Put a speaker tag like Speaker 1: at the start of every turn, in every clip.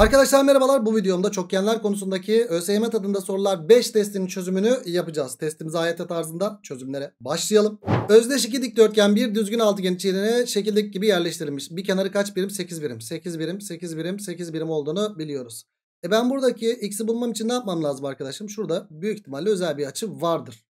Speaker 1: Arkadaşlar merhabalar bu videomda çokgenler konusundaki ÖSYM tadında sorular 5 testinin çözümünü yapacağız. Testimiz AYT tarzında çözümlere başlayalım. Özdeş iki dikdörtgen bir düzgün altıgen içeriğine şekildeki gibi yerleştirilmiş. Bir kenarı kaç birim? 8 birim. 8 birim, 8 birim, 8 birim olduğunu biliyoruz. E ben buradaki x'i bulmam için ne yapmam lazım arkadaşım? Şurada büyük ihtimalle özel bir açı vardır.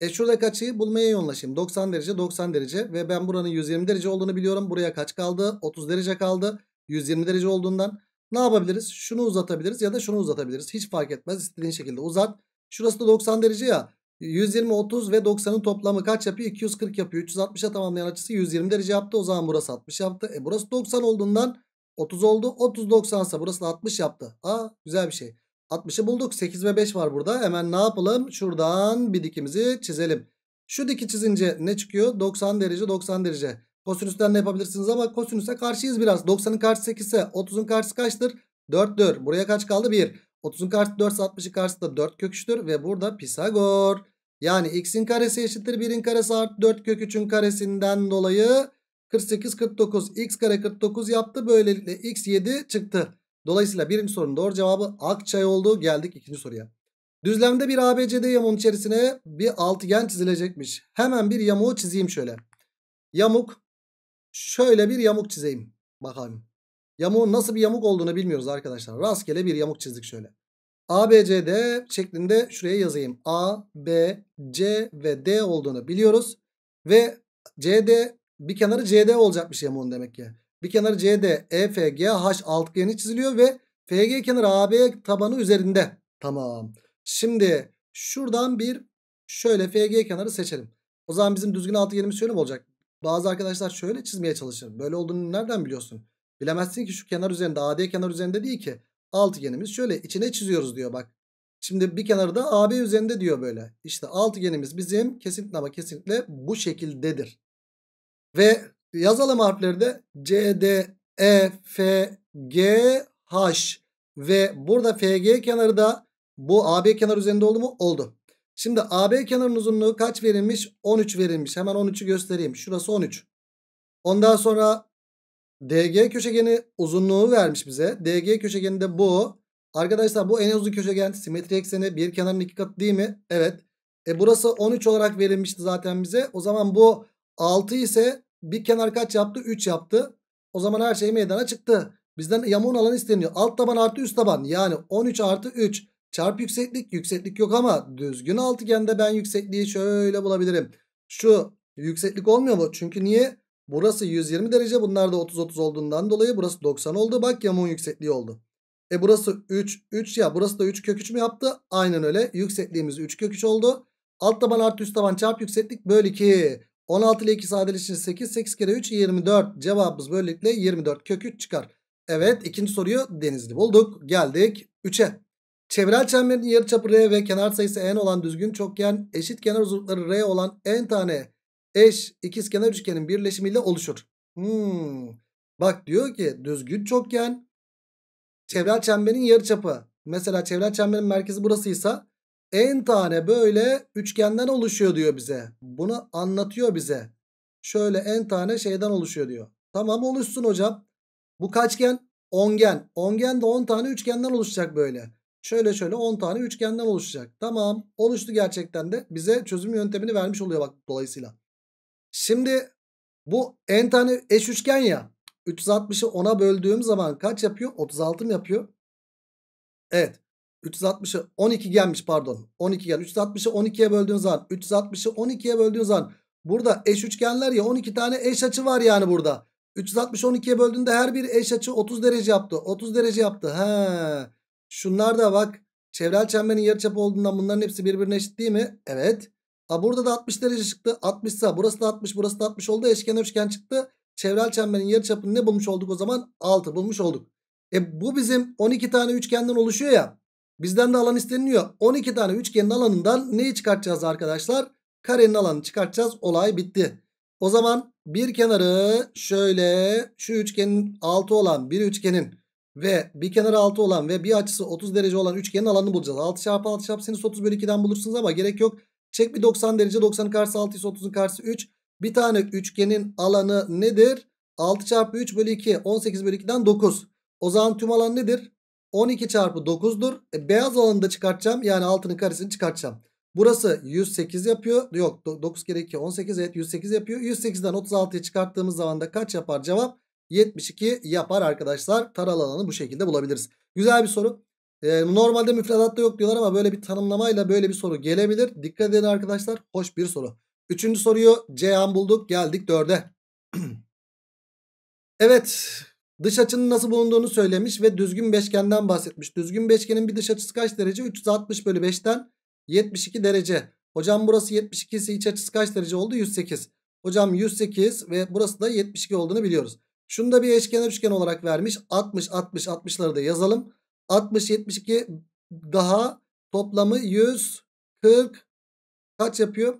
Speaker 1: E şuradaki açıyı bulmaya yoğunlaşayım. 90 derece 90 derece ve ben buranın 120 derece olduğunu biliyorum. Buraya kaç kaldı? 30 derece kaldı. 120 derece olduğundan. Ne yapabiliriz? Şunu uzatabiliriz ya da şunu uzatabiliriz. Hiç fark etmez. İstediğin şekilde uzat. Şurası da 90 derece ya. 120, 30 ve 90'ın toplamı kaç yapıyor? 240 yapıyor. 360'a tamamlayan açısı 120 derece yaptı. O zaman burası 60 yaptı. E burası 90 olduğundan 30 oldu. 30 90 ise burası da 60 yaptı. Aa güzel bir şey. 60'ı bulduk. 8 ve 5 var burada. Hemen ne yapalım? Şuradan bir dikimizi çizelim. Şu diki çizince ne çıkıyor? 90 derece 90 derece. Kosinüsten de yapabilirsiniz ama kosinüse karşıyız biraz. 90'ın karşısı 8 ise 30'un karşısı kaçtır? 4'tür. Buraya kaç kaldı? 1. 30'un karşısı 4 ise 60'ın karşısı da 4 köküçtür. Ve burada Pisagor. Yani x'in karesi eşittir 1'in karesi artı 4 kök 3'ün karesinden dolayı 48 49 x kare 49 yaptı. Böylelikle x 7 çıktı. Dolayısıyla birinci sorunun doğru cevabı Akçay oldu. Geldik ikinci soruya. Düzlemde bir ABCD yamuğun içerisine bir altıgen çizilecekmiş. Hemen bir yamuğu çizeyim şöyle. Yamuk Şöyle bir yamuk çizeyim. Bakalım. Yamuğun nasıl bir yamuk olduğunu bilmiyoruz arkadaşlar. Rastgele bir yamuk çizdik şöyle. ABCD şeklinde şuraya yazayım. A, B, C ve D olduğunu biliyoruz. Ve CD bir kenarı CD olacakmış yamuğun demek ki. Bir kenarı CD, EFG, H altgeni çiziliyor ve FG kenarı AB tabanı üzerinde. Tamam. Şimdi şuradan bir şöyle FG kenarı seçelim. O zaman bizim düzgün altıgenimiz şöyle mi olacak? Bazı arkadaşlar şöyle çizmeye çalışır. Böyle olduğunu nereden biliyorsun? Bilemezsin ki şu kenar üzerinde AD kenar üzerinde değil ki. Altıgenimiz şöyle içine çiziyoruz diyor bak. Şimdi bir kenarı da AB üzerinde diyor böyle. İşte altıgenimiz bizim kesinlikle ama kesinlikle bu şekildedir. Ve yazalım harfleri de C, D, E, F, G, H ve burada FG kenarı da bu AB kenar üzerinde oldu mu? Oldu. Şimdi AB kenarının uzunluğu kaç verilmiş? 13 verilmiş. Hemen 13'ü göstereyim. Şurası 13. Ondan sonra DG köşegeni uzunluğu vermiş bize. DG köşegeninde bu. Arkadaşlar bu en uzun köşegen simetri ekseni bir kenarın iki katı değil mi? Evet. E burası 13 olarak verilmişti zaten bize. O zaman bu 6 ise bir kenar kaç yaptı? 3 yaptı. O zaman her şey meydana çıktı. Bizden yamuğun alanı isteniyor. Alt taban artı üst taban. Yani 13 artı 3. Çarp yükseklik yükseklik yok ama düzgün altıgende ben yüksekliği şöyle bulabilirim. Şu yükseklik olmuyor mu? Çünkü niye? Burası 120 derece bunlar da 30-30 olduğundan dolayı burası 90 oldu. Bak yamuğun yüksekliği oldu. E burası 3 3 ya burası da 3 kök 3 mü yaptı? Aynen öyle yüksekliğimiz 3 kök 3 oldu. Alt taban artı üst taban çarp yükseklik böl 2. 16 ile 2 sadeleşince 8 8 kere 3 24 cevabımız böylelikle 24 kök 3 çıkar. Evet ikinci soruyu Denizli bulduk geldik 3'e. Çevrel çemberin yarıçapı R ve kenar sayısı n olan düzgün çokgen eşit kenar uzunlukları R olan n tane eş kenar üçgenin birleşimiyle oluşur. Hmm. Bak diyor ki düzgün çokgen çevrel çemberin yarıçapı mesela çevrel çemberin merkezi burasıysa n tane böyle üçgenden oluşuyor diyor bize. Bunu anlatıyor bize. Şöyle n tane şeyden oluşuyor diyor. Tamam oluşsun hocam. Bu kaçgen? Ongen. Ongen de 10 tane üçgenden oluşacak böyle şöyle şöyle 10 tane üçgenden oluşacak. Tamam oluştu gerçekten de bize çözüm yöntemini vermiş oluyor bak dolayısıyla. Şimdi bu n tane eş üçgen ya 360'ı 10'a böldüğüm zaman kaç yapıyor? 36 mı yapıyor? Evet 360'ı 12 gelmiş pardon 12 gel 360'ı 12'ye böldüğün zaman 360'ı 12'ye böldüğün zaman burada eş üçgenler ya 12 tane eş açı var yani burada. 360 12'ye böldüğünde her bir eş açı 30 derece yaptı. 30 derece yaptı. He. Şunlar da bak. Çevrel çemberin yarıçapı olduğundan bunların hepsi birbirine eşit değil mi? Evet. A burada da 60 derece çıktı. 60 ise burası da 60 burası da 60 oldu. Eşken üçgen çıktı. Çevrel çemberin yarıçapını ne bulmuş olduk o zaman? 6 bulmuş olduk. E bu bizim 12 tane üçgenden oluşuyor ya. Bizden de alan isteniliyor. 12 tane üçgenin alanından neyi çıkartacağız arkadaşlar? Karenin alanını çıkartacağız. Olay bitti. O zaman bir kenarı şöyle şu üçgenin 6 olan bir üçgenin ve bir kenarı 6 olan ve bir açısı 30 derece olan üçgenin alanını bulacağız. 6 çarpı 6 çarpı sinüs 30 bölü 2'den bulursunuz ama gerek yok. Çek bir 90 derece 90'ın karşısı 6 ise 30'un karşısı 3. Bir tane üçgenin alanı nedir? 6 çarpı 3 bölü 2 18 bölü 2'den 9. O zaman tüm alan nedir? 12 çarpı 9'dur. E, beyaz alanı da çıkartacağım. Yani 6'nın karesini çıkartacağım. Burası 108 yapıyor. Yok 9 kere 2 18 evet 108 yapıyor. 108'den 36'yı çıkarttığımız zaman da kaç yapar cevap? 72 yapar arkadaşlar. Taral alanı bu şekilde bulabiliriz. Güzel bir soru. Ee, normalde müfredatta yok diyorlar ama böyle bir tanımlamayla böyle bir soru gelebilir. Dikkat edin arkadaşlar. Hoş bir soru. Üçüncü soruyu Ceyhan bulduk. Geldik dörde. evet. Dış açının nasıl bulunduğunu söylemiş ve düzgün beşgenden bahsetmiş. Düzgün beşgenin bir dış açısı kaç derece? 360 bölü 5'ten 72 derece. Hocam burası 72 ise iç açısı kaç derece oldu? 108. Hocam 108 ve burası da 72 olduğunu biliyoruz. Şunu da bir eşkenar üçgen olarak vermiş. 60 60 60'ları da yazalım. 60 72 daha toplamı 140 kaç yapıyor?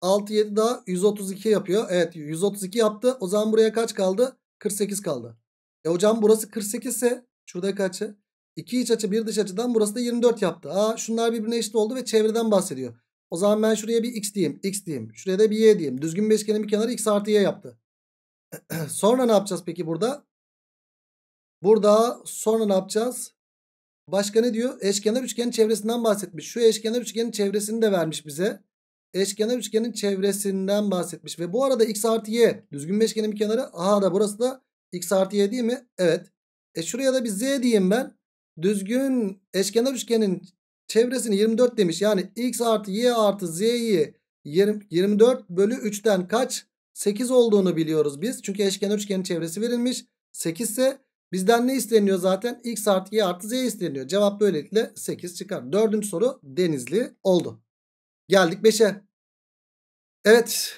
Speaker 1: 6 7 daha 132 yapıyor. Evet 132 yaptı. O zaman buraya kaç kaldı? 48 kaldı. E hocam burası 48 ise şurada kaçı? İki iç açı bir dış açıdan burası da 24 yaptı. Aa şunlar birbirine eşit oldu ve çevreden bahsediyor. O zaman ben şuraya bir x diyeyim. X diyeyim. Şuraya da bir y diyeyim. Düzgün beşgenin bir kenarı x artı y yaptı. sonra ne yapacağız peki burada? Burada sonra ne yapacağız? Başka ne diyor? Eşkenar üçgenin çevresinden bahsetmiş. Şu eşkenar üçgenin çevresini de vermiş bize. Eşkenar üçgenin çevresinden bahsetmiş. Ve bu arada x artı y. Düzgün beşgenin bir kenarı. Aha da burası da x artı y değil mi? Evet. E şuraya da bir z diyeyim ben. Düzgün eşkenar üçgenin çevresini 24 demiş. Yani x artı y artı z'yi 24 bölü 3'ten kaç? 8 olduğunu biliyoruz biz. Çünkü eşkenar üçgenin çevresi verilmiş. 8 ise bizden ne isteniyor zaten? X artı Y artı Z isteniyor. Cevap böylelikle 8 çıkar. Dördüncü soru denizli oldu. Geldik 5'e. Evet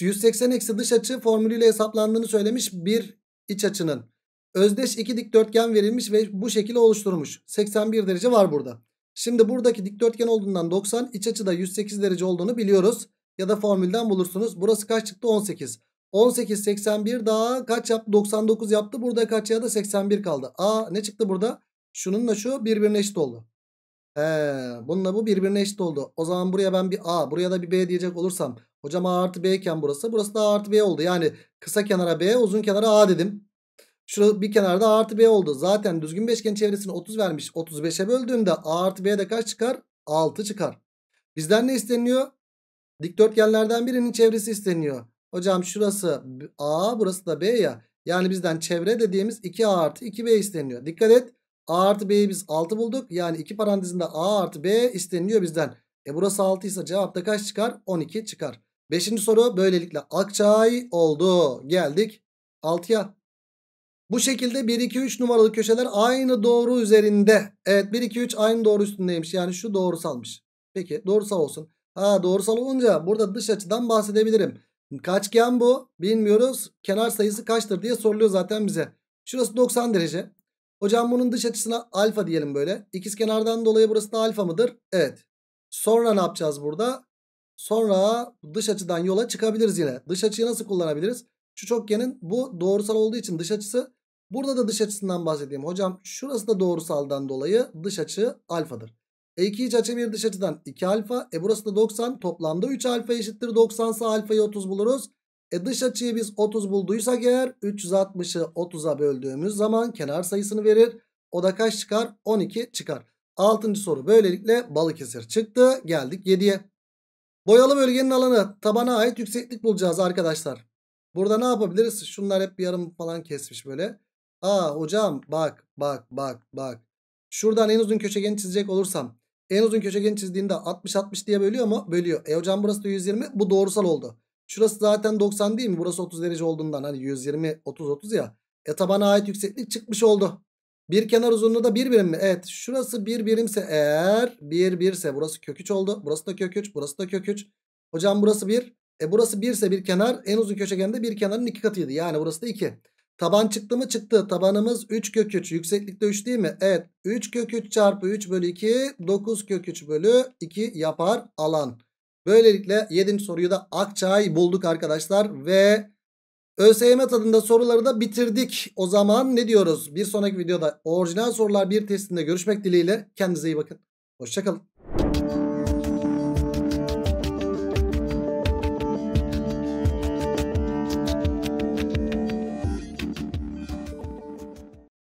Speaker 1: 180 eksi dış açı formülüyle hesaplandığını söylemiş bir iç açının. Özdeş iki dikdörtgen verilmiş ve bu şekilde oluşturmuş. 81 derece var burada. Şimdi buradaki dikdörtgen olduğundan 90 iç açıda 108 derece olduğunu biliyoruz ya da formülden bulursunuz. Burası kaç çıktı? 18. 18 81 daha kaç yaptı? 99 yaptı. Burada kaç ya da 81 kaldı. Aa ne çıktı burada? Şununla şu birbirine eşit oldu. He, bununla bu birbirine eşit oldu. O zaman buraya ben bir A buraya da bir B diyecek olursam. Hocam A artı B iken burası. Burası da A artı B oldu. Yani kısa kenara B uzun kenara A dedim. Şurada bir kenarda A artı B oldu. Zaten düzgün beşgen çevresini 30 vermiş. 35'e böldüğümde A artı B'de kaç çıkar? 6 çıkar. Bizden ne isteniyor? Dikdörtgenlerden birinin çevresi isteniyor. Hocam şurası A burası da B ya. Yani bizden çevre dediğimiz 2A artı 2B isteniyor. Dikkat et A artı B'yi biz 6 bulduk. Yani 2 parantezinde A artı B isteniyor bizden. E burası 6 ise cevapta kaç çıkar? 12 çıkar. Beşinci soru böylelikle Akçay oldu. Geldik 6'ya. Bu şekilde 1, 2, 3 numaralı köşeler aynı doğru üzerinde. Evet 1, 2, 3 aynı doğru üstündeymiş. Yani şu doğru salmış. Peki doğrusal olsun. A doğrusal olunca burada dış açıdan bahsedebilirim. Kaçgen bu bilmiyoruz. Kenar sayısı kaçtır diye soruluyor zaten bize. Şurası 90 derece. Hocam bunun dış açısına alfa diyelim böyle. İkiz kenardan dolayı burası da alfa mıdır? Evet. Sonra ne yapacağız burada? Sonra dış açıdan yola çıkabiliriz yine. Dış açıyı nasıl kullanabiliriz? Şu çokgenin bu doğrusal olduğu için dış açısı. Burada da dış açısından bahsedeyim. Hocam şurası da doğrusaldan dolayı dış açı alfadır. E2 açı bir dış açıdan 2 alfa. E burası da 90. Toplamda 3 alfa eşittir 90 ise alfayı 30 buluruz. E dış açıyı biz 30 bulduysak eğer 360'ı 30'a böldüğümüz zaman kenar sayısını verir. O da kaç çıkar? 12 çıkar. 6. soru böylelikle Balıkesir çıktı. Geldik 7'ye. Boyalı bölgenin alanı tabana ait yükseklik bulacağız arkadaşlar. Burada ne yapabiliriz? Şunlar hep bir yarım falan kesmiş böyle. Aa hocam bak bak bak bak. Şuradan en uzun köşegeni çizecek olursam en uzun köşegeni çizdiğinde 60-60 diye bölüyor mu? Bölüyor. E hocam burası da 120. Bu doğrusal oldu. Şurası zaten 90 değil mi? Burası 30 derece olduğundan hani 120 30 30 ya. E tabana ait yükseklik çıkmış oldu. Bir kenar uzunluğu da bir birim mi? Evet. Şurası bir birimse eğer bir birse burası kök 3 oldu. Burası da kök 3. Burası da kök 3. Hocam burası bir. E burası birse bir kenar en uzun köşegende bir kenarın iki katıydı. Yani burası da 2. Taban çıktı mı çıktı. Tabanımız 3 kök 3. Yükseklikte 3 değil mi? Evet. 3 kök 3 çarpı 3 bölü 2. 9 kök 3 bölü 2 yapar alan. Böylelikle 7. soruyu da Akçay bulduk arkadaşlar. Ve ÖSYM tadında soruları da bitirdik. O zaman ne diyoruz? Bir sonraki videoda orijinal sorular bir testinde görüşmek dileğiyle. Kendinize iyi bakın. Hoşçakalın.